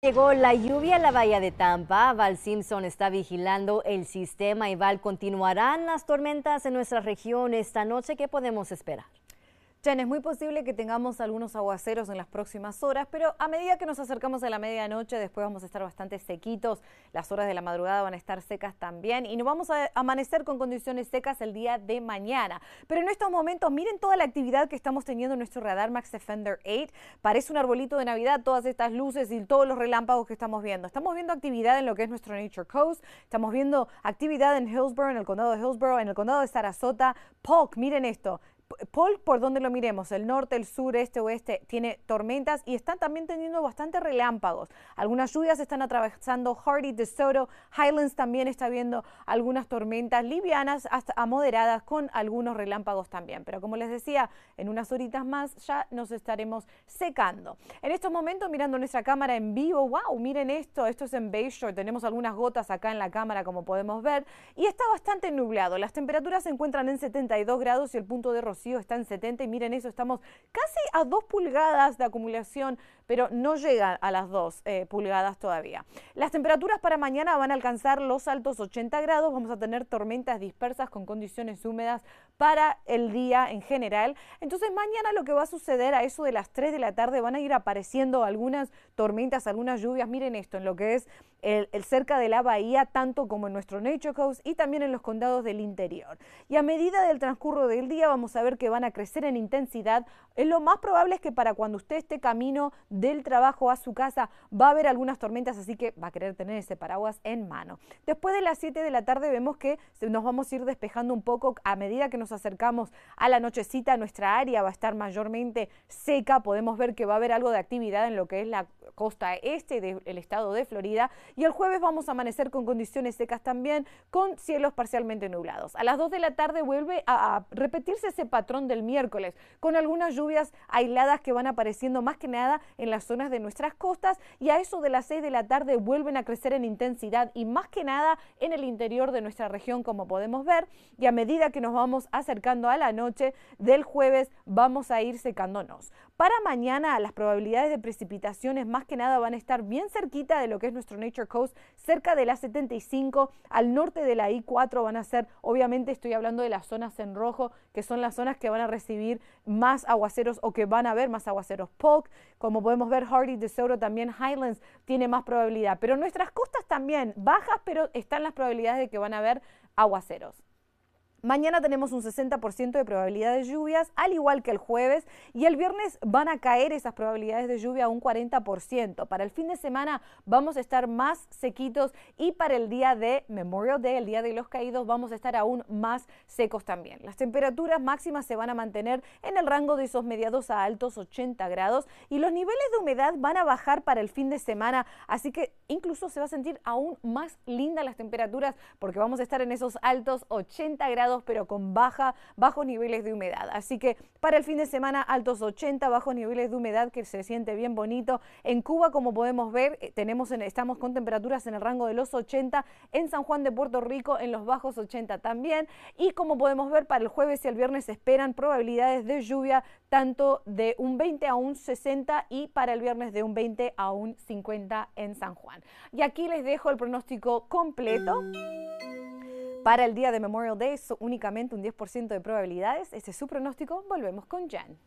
Llegó la lluvia a la bahía de Tampa. Val Simpson está vigilando el sistema y Val continuarán las tormentas en nuestra región esta noche. ¿Qué podemos esperar? es muy posible que tengamos algunos aguaceros en las próximas horas, pero a medida que nos acercamos a la medianoche, después vamos a estar bastante sequitos. Las horas de la madrugada van a estar secas también y nos vamos a amanecer con condiciones secas el día de mañana. Pero en estos momentos, miren toda la actividad que estamos teniendo en nuestro radar Max Defender 8. Parece un arbolito de Navidad, todas estas luces y todos los relámpagos que estamos viendo. Estamos viendo actividad en lo que es nuestro Nature Coast, estamos viendo actividad en Hillsborough, en el condado de Hillsborough, en el condado de Sarasota. Polk, miren esto. Paul, por donde lo miremos, el norte, el sur, este, oeste, tiene tormentas y están también teniendo bastante relámpagos. Algunas lluvias están atravesando Hardy, DeSoto, Highlands también está viendo algunas tormentas livianas hasta moderadas con algunos relámpagos también. Pero como les decía, en unas horitas más ya nos estaremos secando. En estos momentos, mirando nuestra cámara en vivo, wow, miren esto, esto es en Bayshore, tenemos algunas gotas acá en la cámara como podemos ver y está bastante nublado. Las temperaturas se encuentran en 72 grados y el punto de rocío está en 70 y miren eso, estamos casi a dos pulgadas de acumulación pero no llega a las 2 eh, pulgadas todavía. Las temperaturas para mañana van a alcanzar los altos 80 grados, vamos a tener tormentas dispersas con condiciones húmedas para el día en general. Entonces mañana lo que va a suceder a eso de las 3 de la tarde van a ir apareciendo algunas tormentas, algunas lluvias. Miren esto, en lo que es el, cerca de la bahía, tanto como en nuestro Nature Coast y también en los condados del interior. Y a medida del transcurso del día vamos a ver que van a crecer en intensidad. Lo más probable es que para cuando usted esté camino del trabajo a su casa. Va a haber algunas tormentas, así que va a querer tener ese paraguas en mano. Después de las 7 de la tarde vemos que nos vamos a ir despejando un poco a medida que nos acercamos a la nochecita. Nuestra área va a estar mayormente seca. Podemos ver que va a haber algo de actividad en lo que es la costa este del estado de Florida. Y el jueves vamos a amanecer con condiciones secas también, con cielos parcialmente nublados. A las 2 de la tarde vuelve a, a repetirse ese patrón del miércoles, con algunas lluvias aisladas que van apareciendo más que nada en las zonas de nuestras costas y a eso de las 6 de la tarde vuelven a crecer en intensidad y más que nada en el interior de nuestra región como podemos ver y a medida que nos vamos acercando a la noche del jueves vamos a ir secándonos. Para mañana las probabilidades de precipitaciones más que nada van a estar bien cerquita de lo que es nuestro Nature Coast, cerca de la 75 al norte de la I4 van a ser, obviamente estoy hablando de las zonas en rojo, que son las zonas que van a recibir más aguaceros o que van a haber más aguaceros POC, como podemos podemos ver Hardy, de Soto también Highlands tiene más probabilidad. Pero nuestras costas también, bajas, pero están las probabilidades de que van a haber aguaceros. Mañana tenemos un 60% de probabilidad de lluvias, al igual que el jueves, y el viernes van a caer esas probabilidades de lluvia a un 40%. Para el fin de semana vamos a estar más sequitos y para el día de Memorial Day, el Día de los Caídos, vamos a estar aún más secos también. Las temperaturas máximas se van a mantener en el rango de esos mediados a altos 80 grados y los niveles de humedad van a bajar para el fin de semana, así que incluso se va a sentir aún más linda las temperaturas porque vamos a estar en esos altos 80 grados pero con baja, bajos niveles de humedad. Así que para el fin de semana, altos 80, bajos niveles de humedad que se siente bien bonito. En Cuba, como podemos ver, eh, tenemos estamos con temperaturas en el rango de los 80, en San Juan de Puerto Rico en los bajos 80 también. Y como podemos ver, para el jueves y el viernes se esperan probabilidades de lluvia tanto de un 20 a un 60 y para el viernes de un 20 a un 50 en San Juan. Y aquí les dejo el pronóstico completo. Para el día de Memorial Day, únicamente un 10% de probabilidades. Ese es su pronóstico. Volvemos con Jan.